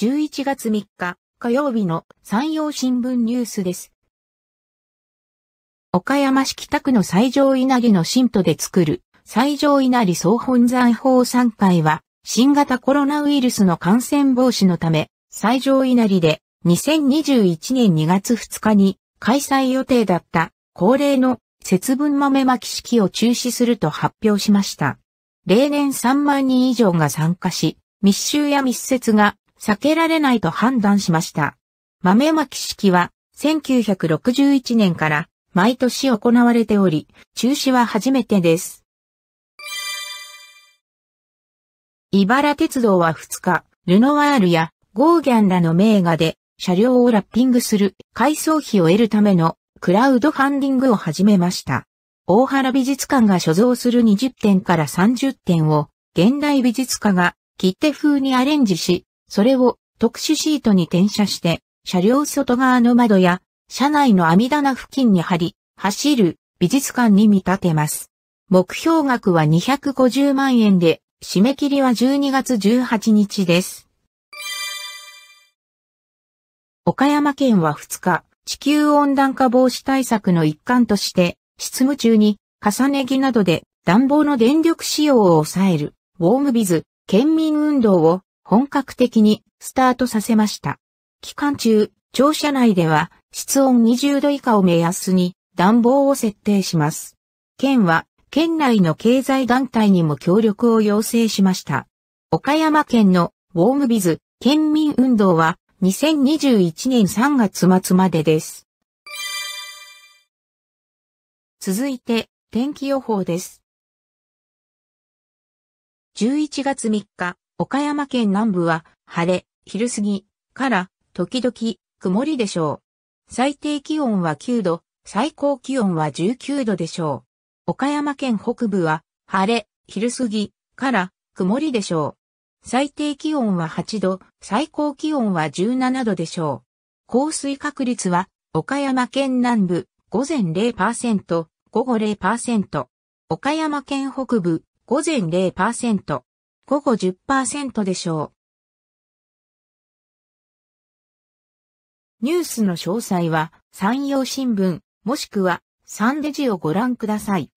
11月3日、火曜日の山陽新聞ニュースです。岡山市北区の最上稲荷の信徒で作る最上稲荷総本山法参会は、新型コロナウイルスの感染防止のため、最上稲荷で2021年2月2日に開催予定だった恒例の節分豆まき式を中止すると発表しました。例年3万人以上が参加し、密集や密接が避けられないと判断しました。豆まき式は1961年から毎年行われており、中止は初めてです。茨鉄道は2日、ルノワールやゴーギャンらの名画で車両をラッピングする改装費を得るためのクラウドファンディングを始めました。大原美術館が所蔵する20点から30点を現代美術家が切手風にアレンジしそれを特殊シートに転写して、車両外側の窓や、車内の網棚付近に貼り、走る美術館に見立てます。目標額は250万円で、締め切りは12月18日です。岡山県は2日、地球温暖化防止対策の一環として、執務中に重ね着などで暖房の電力使用を抑える、ウォームビズ、県民運動を本格的にスタートさせました。期間中、庁舎内では室温20度以下を目安に暖房を設定します。県は県内の経済団体にも協力を要請しました。岡山県のウォームビズ県民運動は2021年3月末までです。続いて天気予報です。11月3日、岡山県南部は晴れ、昼過ぎから時々曇りでしょう。最低気温は9度、最高気温は19度でしょう。岡山県北部は晴れ、昼過ぎから曇りでしょう。最低気温は8度、最高気温は17度でしょう。降水確率は岡山県南部午前0%、午後0%。岡山県北部午前0%。午後10%でしょう。ニュースの詳細は、山陽新聞、もしくは、サンデジをご覧ください。